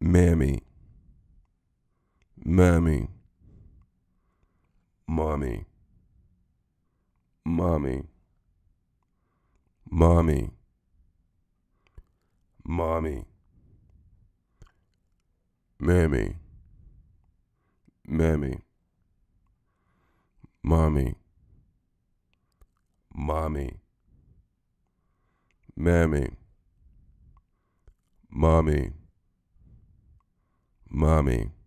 Mammy. Mammy. Mommy. Mommy. Mommy. Mommy. Mammy. Mammy. Mommy. Mommy. Mammy. Mommy. Mommy